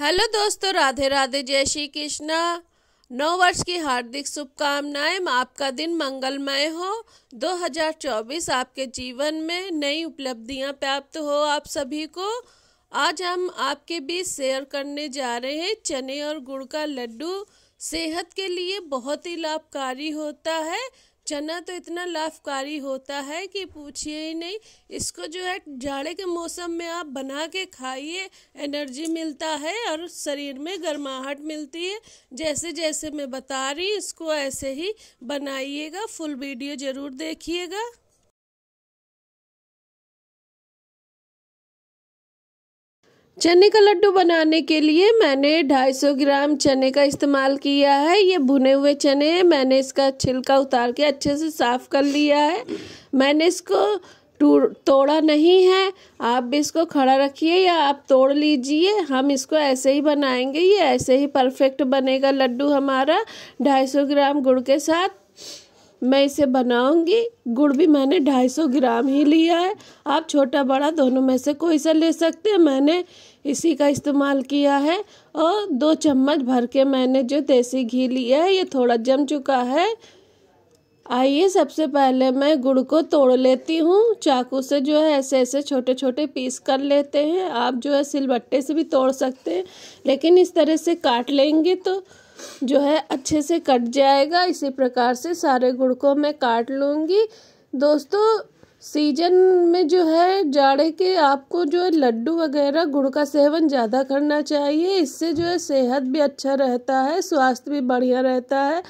hello दोस्तों राधे राधे जय श्री कृष्णा नौ वर्ष की हार्दिक शुभकामनाएं आपका दिन मंगलमय हो 2024 आपके जीवन में नई उपलब्धियां प्राप्त हो आप सभी को आज हम आपके बीच शेयर करने जा रहे हैं चने और गुड़ का लड्डू सेहत के लिए बहुत ही लाभकारी होता है चना तो इतना लाभकारी होता है कि पूछिए ही नहीं इसको जो है जाड़े के मौसम में आप बना के खाइए एनर्जी मिलता है और शरीर में गर्माहट मिलती है जैसे जैसे मैं बता रही इसको ऐसे ही बनाइएगा फुल वीडियो ज़रूर देखिएगा चने का लड्डू बनाने के लिए मैंने 250 ग्राम चने का इस्तेमाल किया है ये भुने हुए चने हैं मैंने इसका छिलका उतार के अच्छे से साफ़ कर लिया है मैंने इसको तोड़ा नहीं है आप भी इसको खड़ा रखिए या आप तोड़ लीजिए हम इसको ऐसे ही बनाएंगे ये ऐसे ही परफेक्ट बनेगा लड्डू हमारा 250 ग्राम गुड़ के साथ मैं इसे बनाऊंगी गुड़ भी मैंने 250 ग्राम ही लिया है आप छोटा बड़ा दोनों में से कोई सा ले सकते हैं मैंने इसी का इस्तेमाल किया है और दो चम्मच भर के मैंने जो देसी घी लिया है ये थोड़ा जम चुका है आइए सबसे पहले मैं गुड़ को तोड़ लेती हूँ चाकू से जो है ऐसे ऐसे छोटे छोटे पीस कर लेते हैं आप जो है सिलबट्टे से भी तोड़ सकते हैं लेकिन इस तरह से काट लेंगे तो जो है अच्छे से कट जाएगा इसी प्रकार से सारे गुड़ को मैं काट लूँगी दोस्तों सीजन में जो है जाड़े के आपको जो है लड्डू वगैरह गुड़ का सेवन ज़्यादा करना चाहिए इससे जो है सेहत भी अच्छा रहता है स्वास्थ्य भी बढ़िया रहता है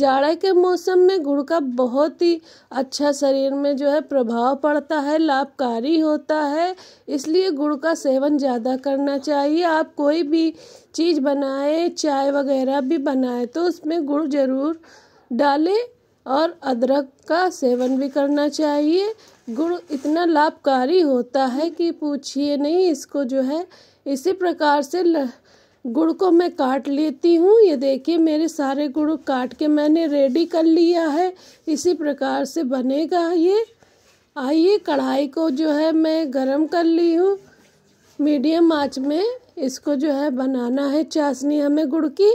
जाड़े के मौसम में गुड़ का बहुत ही अच्छा शरीर में जो है प्रभाव पड़ता है लाभकारी होता है इसलिए गुड़ का सेवन ज़्यादा करना चाहिए आप कोई भी चीज़ बनाए चाय वगैरह भी बनाए तो उसमें गुड़ ज़रूर डालें और अदरक का सेवन भी करना चाहिए गुड़ इतना लाभकारी होता है कि पूछिए नहीं इसको जो है इसी प्रकार से ल, गुड़ को मैं काट लेती हूँ ये देखिए मेरे सारे गुड़ काट के मैंने रेडी कर लिया है इसी प्रकार से बनेगा ये आइए कढ़ाई को जो है मैं गरम कर ली हूँ मीडियम आँच में इसको जो है बनाना है चाशनी हमें गुड़ की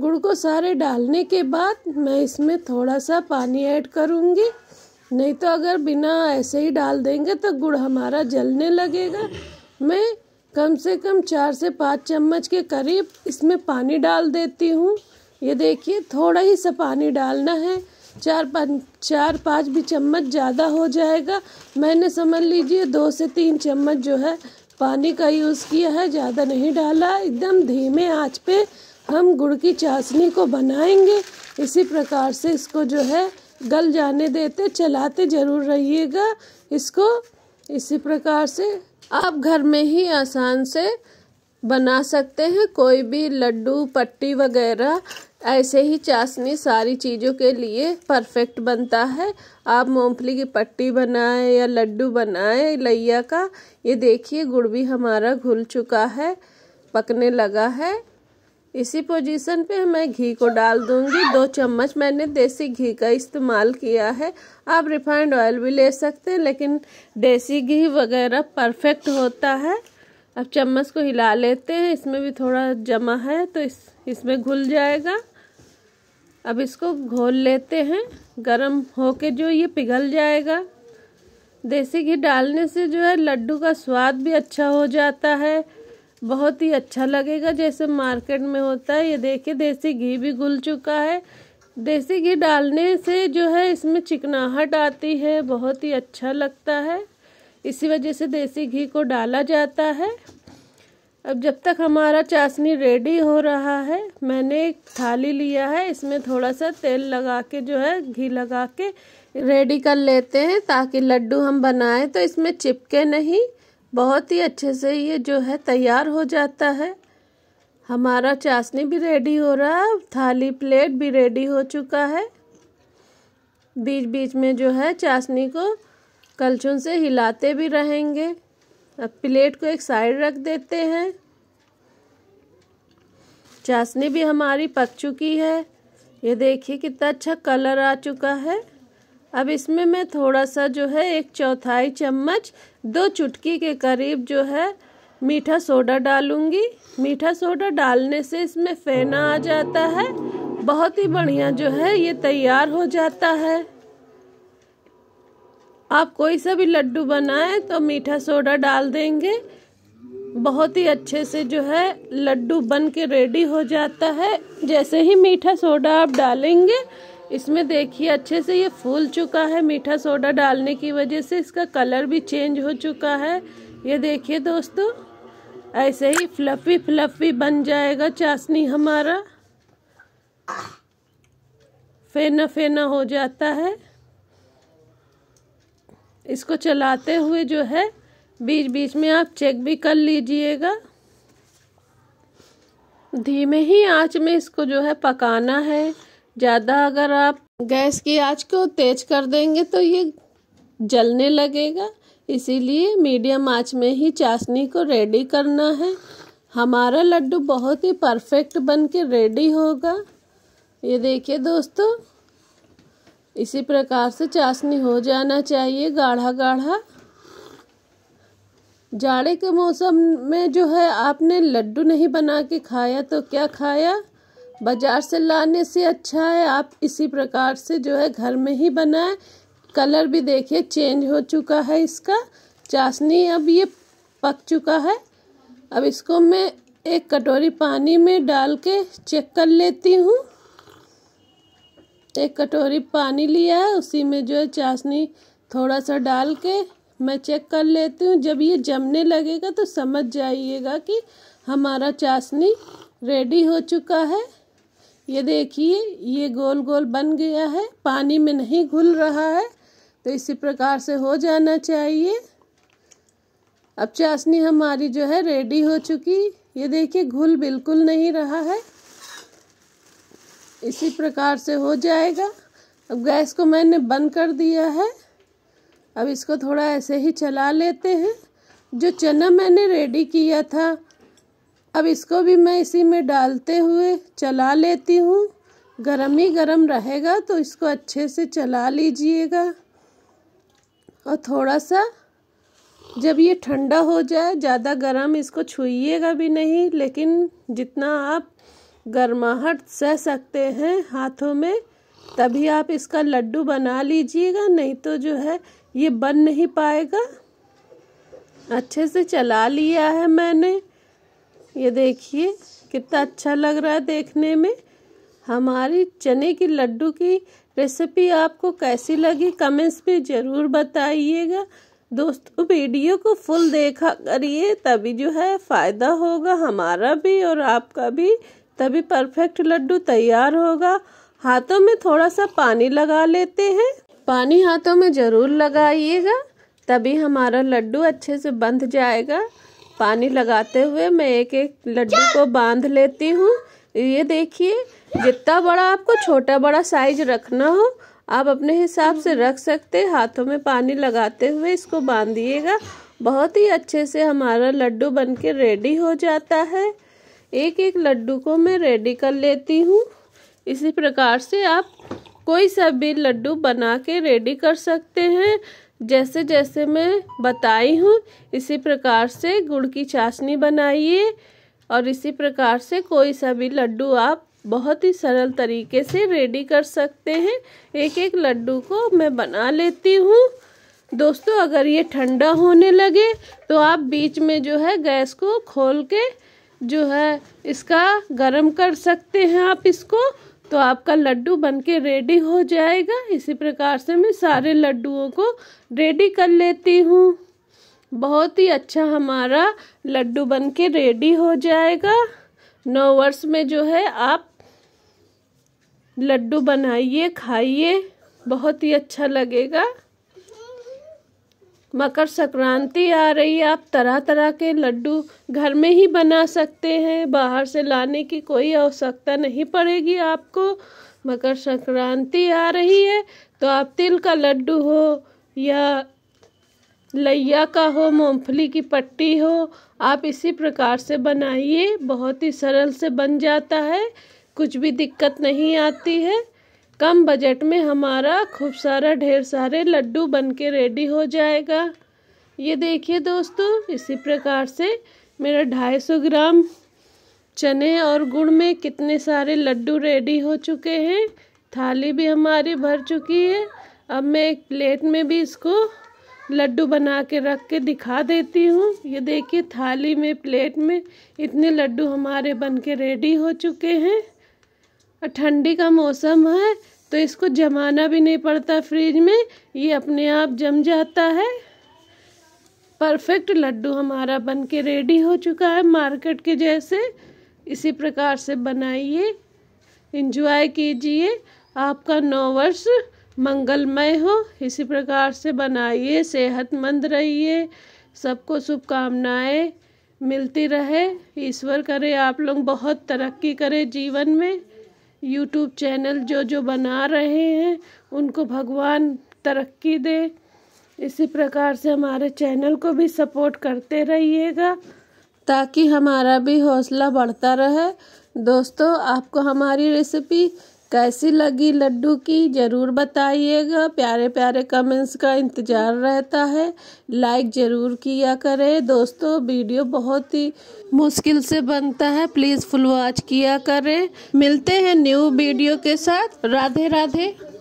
गुड़ को सारे डालने के बाद मैं इसमें थोड़ा सा पानी ऐड करूँगी नहीं तो अगर बिना ऐसे ही डाल देंगे तो गुड़ हमारा जलने लगेगा मैं कम से कम चार से पाँच चम्मच के करीब इसमें पानी डाल देती हूँ ये देखिए थोड़ा ही सा पानी डालना है चार पाँच चार पाँच भी चम्मच ज़्यादा हो जाएगा मैंने समझ लीजिए दो से तीन चम्मच जो है पानी का यूज़ किया है ज़्यादा नहीं डाला एकदम धीमे आँच पे हम गुड़ की चाशनी को बनाएंगे इसी प्रकार से इसको जो है गल जाने देते चलाते ज़रूर रहिएगा इसको इसी प्रकार से आप घर में ही आसान से बना सकते हैं कोई भी लड्डू पट्टी वगैरह ऐसे ही चाशनी सारी चीज़ों के लिए परफेक्ट बनता है आप मूँगफली की पट्टी बनाएं या लड्डू बनाएं लैया का ये देखिए गुड़ भी हमारा घुल चुका है पकने लगा है इसी पोजीशन पे मैं घी को डाल दूंगी दो चम्मच मैंने देसी घी का इस्तेमाल किया है आप रिफाइंड ऑयल भी ले सकते हैं लेकिन देसी घी वगैरह परफेक्ट होता है अब चम्मच को हिला लेते हैं इसमें भी थोड़ा जमा है तो इस इसमें घुल जाएगा अब इसको घोल लेते हैं गरम होके जो ये पिघल जाएगा देसी घी डालने से जो है लड्डू का स्वाद भी अच्छा हो जाता है बहुत ही अच्छा लगेगा जैसे मार्केट में होता है ये देखिए देसी घी भी घुल चुका है देसी घी डालने से जो है इसमें चिकनाहट आती है बहुत ही अच्छा लगता है इसी वजह से देसी घी को डाला जाता है अब जब तक हमारा चाशनी रेडी हो रहा है मैंने एक थाली लिया है इसमें थोड़ा सा तेल लगा के जो है घी लगा के रेडी कर लेते हैं ताकि लड्डू हम बनाएं तो इसमें चिपके नहीं बहुत ही अच्छे से ये जो है तैयार हो जाता है हमारा चाशनी भी रेडी हो रहा है थाली प्लेट भी रेडी हो चुका है बीच बीच में जो है चाशनी को कलछुन से हिलाते भी रहेंगे अब प्लेट को एक साइड रख देते हैं चाशनी भी हमारी पक चुकी है ये देखिए कितना अच्छा कलर आ चुका है अब इसमें मैं थोड़ा सा जो है एक चौथाई चम्मच दो चुटकी के करीब जो है मीठा सोडा डालूंगी मीठा सोडा डालने से इसमें फेना आ जाता है बहुत ही बढ़िया जो है ये तैयार हो जाता है आप कोई सा भी लड्डू बनाएं तो मीठा सोडा डाल देंगे बहुत ही अच्छे से जो है लड्डू बन के रेडी हो जाता है जैसे ही मीठा सोडा आप डालेंगे इसमें देखिए अच्छे से ये फूल चुका है मीठा सोडा डालने की वजह से इसका कलर भी चेंज हो चुका है ये देखिए दोस्तों ऐसे ही फ्लफी फ्लफी बन जाएगा चाशनी हमारा फेना फेना हो जाता है इसको चलाते हुए जो है बीच बीच में आप चेक भी कर लीजिएगा धीमे ही आंच में इसको जो है पकाना है ज़्यादा अगर आप गैस की आँच को तेज कर देंगे तो ये जलने लगेगा इसीलिए मीडियम आँच में ही चाशनी को रेडी करना है हमारा लड्डू बहुत ही परफेक्ट बन के रेडी होगा ये देखिए दोस्तों इसी प्रकार से चाशनी हो जाना चाहिए गाढ़ा गाढ़ा जाड़े के मौसम में जो है आपने लड्डू नहीं बना के खाया तो क्या खाया बाज़ार से लाने से अच्छा है आप इसी प्रकार से जो है घर में ही बनाएं कलर भी देखिए चेंज हो चुका है इसका चाशनी अब ये पक चुका है अब इसको मैं एक कटोरी पानी में डाल के चेक कर लेती हूँ एक कटोरी पानी लिया है उसी में जो है चाशनी थोड़ा सा डाल के मैं चेक कर लेती हूँ जब ये जमने लगेगा तो समझ जाइएगा कि हमारा चाशनी रेडी हो चुका है ये देखिए ये गोल गोल बन गया है पानी में नहीं घुल रहा है तो इसी प्रकार से हो जाना चाहिए अब चाशनी हमारी जो है रेडी हो चुकी ये देखिए घुल बिल्कुल नहीं रहा है इसी प्रकार से हो जाएगा अब गैस को मैंने बंद कर दिया है अब इसको थोड़ा ऐसे ही चला लेते हैं जो चना मैंने रेडी किया था अब इसको भी मैं इसी में डालते हुए चला लेती हूँ गर्म ही गर्म रहेगा तो इसको अच्छे से चला लीजिएगा और थोड़ा सा जब ये ठंडा हो जाए ज़्यादा गर्म इसको छुइएगा भी नहीं लेकिन जितना आप गर्माहट सह सकते हैं हाथों में तभी आप इसका लड्डू बना लीजिएगा नहीं तो जो है ये बन नहीं पाएगा अच्छे से चला लिया है मैंने ये देखिए कितना अच्छा लग रहा है देखने में हमारी चने की लड्डू की रेसिपी आपको कैसी लगी कमेंट्स में ज़रूर बताइएगा दोस्तों वीडियो को फुल देखा करिए तभी जो है फ़ायदा होगा हमारा भी और आपका भी तभी परफेक्ट लड्डू तैयार होगा हाथों में थोड़ा सा पानी लगा लेते हैं पानी हाथों में ज़रूर लगाइएगा तभी हमारा लड्डू अच्छे से बंध जाएगा पानी लगाते हुए मैं एक एक लड्डू को बांध लेती हूँ ये देखिए जितना बड़ा आपको छोटा बड़ा साइज रखना हो आप अपने हिसाब से रख सकते हाथों में पानी लगाते हुए इसको बांधिएगा बहुत ही अच्छे से हमारा लड्डू बन के रेडी हो जाता है एक एक लड्डू को मैं रेडी कर लेती हूँ इसी प्रकार से आप कोई सा भी लड्डू बना के रेडी कर सकते हैं जैसे जैसे मैं बताई हूँ इसी प्रकार से गुड़ की चाशनी बनाइए और इसी प्रकार से कोई सा भी लड्डू आप बहुत ही सरल तरीके से रेडी कर सकते हैं एक एक लड्डू को मैं बना लेती हूँ दोस्तों अगर ये ठंडा होने लगे तो आप बीच में जो है गैस को खोल के जो है इसका गरम कर सकते हैं आप इसको तो आपका लड्डू बनके रेडी हो जाएगा इसी प्रकार से मैं सारे लड्डुओं को रेडी कर लेती हूँ बहुत ही अच्छा हमारा लड्डू बनके रेडी हो जाएगा नौ वर्ष में जो है आप लड्डू बनाइए खाइए बहुत ही अच्छा लगेगा मकर संक्रांति आ रही है आप तरह तरह के लड्डू घर में ही बना सकते हैं बाहर से लाने की कोई आवश्यकता नहीं पड़ेगी आपको मकर संक्रांति आ रही है तो आप तिल का लड्डू हो या लैया का हो मूंगफली की पट्टी हो आप इसी प्रकार से बनाइए बहुत ही सरल से बन जाता है कुछ भी दिक्कत नहीं आती है कम बजट में हमारा खूब सारा ढेर सारे लड्डू बन के रेडी हो जाएगा ये देखिए दोस्तों इसी प्रकार से मेरा 250 ग्राम चने और गुड़ में कितने सारे लड्डू रेडी हो चुके हैं थाली भी हमारी भर चुकी है अब मैं एक प्लेट में भी इसको लड्डू बना के रख के दिखा देती हूँ ये देखिए थाली में प्लेट में इतने लड्डू हमारे बन के रेडी हो चुके हैं और ठंडी का मौसम है तो इसको जमाना भी नहीं पड़ता फ्रिज में ये अपने आप जम जाता है परफेक्ट लड्डू हमारा बन के रेडी हो चुका है मार्केट के जैसे इसी प्रकार से बनाइए इंजॉय कीजिए आपका नौ वर्ष मंगलमय हो इसी प्रकार से बनाइए सेहतमंद रहिए सबको शुभकामनाएँ मिलती रहे ईश्वर करे आप लोग बहुत तरक्की करें जीवन में यूट्यूब चैनल जो जो बना रहे हैं उनको भगवान तरक्की दे इसी प्रकार से हमारे चैनल को भी सपोर्ट करते रहिएगा ताकि हमारा भी हौसला बढ़ता रहे दोस्तों आपको हमारी रेसिपी कैसी लगी लड्डू की ज़रूर बताइएगा प्यारे प्यारे कमेंट्स का इंतज़ार रहता है लाइक ज़रूर किया करें दोस्तों वीडियो बहुत ही मुश्किल से बनता है प्लीज़ फुल वॉच किया करें मिलते हैं न्यू वीडियो के साथ राधे राधे